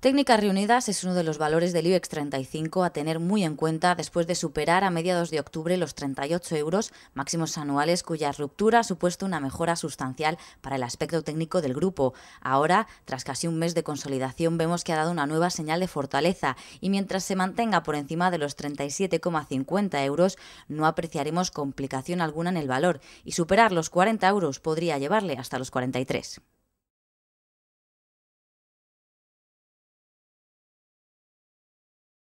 Técnicas reunidas es uno de los valores del IBEX 35 a tener muy en cuenta después de superar a mediados de octubre los 38 euros máximos anuales cuya ruptura ha supuesto una mejora sustancial para el aspecto técnico del grupo. Ahora, tras casi un mes de consolidación, vemos que ha dado una nueva señal de fortaleza y mientras se mantenga por encima de los 37,50 euros no apreciaremos complicación alguna en el valor y superar los 40 euros podría llevarle hasta los 43.